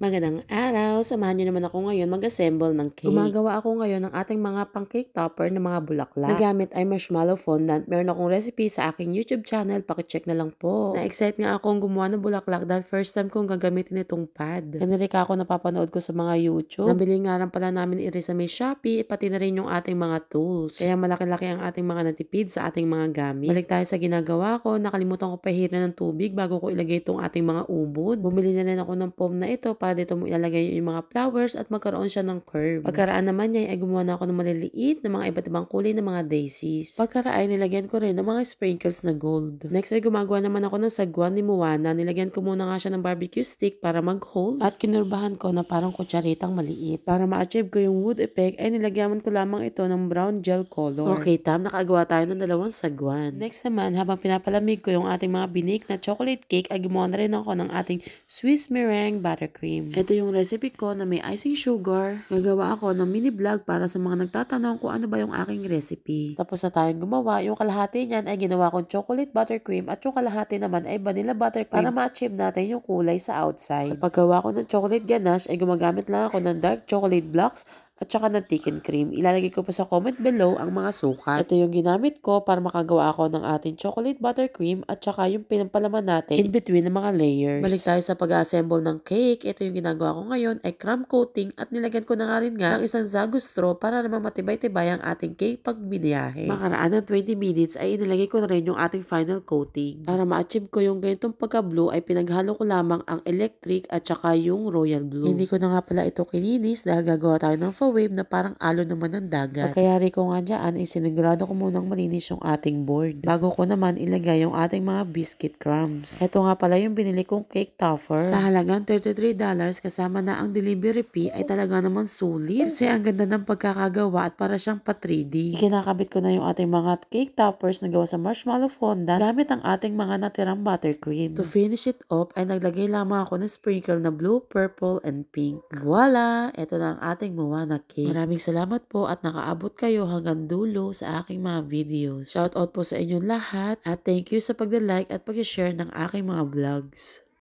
Magandang araw! So, samahan nyo naman ako ngayon mag-assemble ng cake. Gumagawa ako ngayon ng ating mga pancake topper ng mga bulaklak. Nagamit ay marshmallow fondant. Meron akong recipe sa aking YouTube channel. Pakicheck na lang po. Na-excite nga ako ng gumawa ng bulaklak dahil first time kong gagamitin itong pad. Kanirika ako napapanood ko sa mga YouTube. Nabili nga lang pala namin iri sa may Shopee, eh, pati na rin yung ating mga tools. Kaya malaki-laki ang ating mga natipid sa ating mga gamit. Balik tayo sa ginagawa ko. Nakalimutan ko pahira ng tubig bago ko ilagay itong ating mga ubod. Bumili na rin ako ng foam na ito para dito mo ilalagay yung mga flowers at magkaroon siya ng curve. Pagkaraan naman niya ay gumawa na ako ng maliliit na mga iba't ibang kulay ng mga daisies. Pagkaraan ay nilagyan ko rin ng mga sprinkles na gold. Next ay gumagawa naman ako ng sagwan ni Moana. Nilagyan ko muna nga siya ng barbecue stick para mag-hold at kinurbahan ko na parang kutsaritang maliit. Para ma-achieve ko yung wood effect ay nilagyan ko lamang ito ng brown gel color. Okay Tam, nakagawa tayo ng dalawang sagwan. Next naman, habang pinapalamig ko yung ating mga binake na chocolate cake ay gumawa na rin ako ng ating Swiss meringue buttercream. Ito yung recipe ko na may icing sugar, gagawa ako ng mini vlog para sa mga nagtatanong kung ano ba yung aking recipe. Tapos na tayong gumawa, yung kalahati niyan ay ginawa kong chocolate buttercream at yung kalahati naman ay vanilla buttercream para ma-achieve natin yung kulay sa outside. Sa paggawa ko ng chocolate ganache ay gumagamit lang ako ng dark chocolate blocks at saka ng chicken cream. Ilalagay ko po sa comment below ang mga sukat. Ito yung ginamit ko para makagawa ako ng ating chocolate buttercream at saka yung pinampalaman natin in between ng mga layers. Balik tayo sa pag-assemble ng cake. Ito yung ginagawa ko ngayon ay crumb coating at nilagyan ko na nga rin nga ng isang zagus straw para naman matibay-tibay ang ating cake pag biniyahe. Makaraan ng 20 minutes ay inilagay ko na rin yung ating final coating. Para ma-achieve ko yung ganitong pagka-blue ay pinaghalo ko lamang ang electric at saka yung royal blue. Hindi ko na nga pala ito kininis dahil gagawa tayo ng wave na parang alo naman ng dagat. Pagkayari ko nga dyan ay eh, sinigurado ko munang malinis yung ating board bago ko naman ilagay yung ating mga biscuit crumbs. Ito nga pala yung binili kong cake topper. Sa halagang $33 kasama na ang delivery fee ay talaga naman sulit kasi ang ganda ng pagkakagawa at para siyang pa 3D. Ikinakabit ko na yung ating mga cake toppers na gawa sa marshmallow fondant gamit ang ating mga natirang buttercream. To finish it off ay naglagay lamang ako ng sprinkle na blue, purple, and pink. Voila! Ito na ang ating Moana cake. Maraming salamat po at nakaabot kayo hanggang dulo sa aking mga videos. Shoutout po sa inyong lahat at thank you sa pagda-like at pag-share ng aking mga vlogs.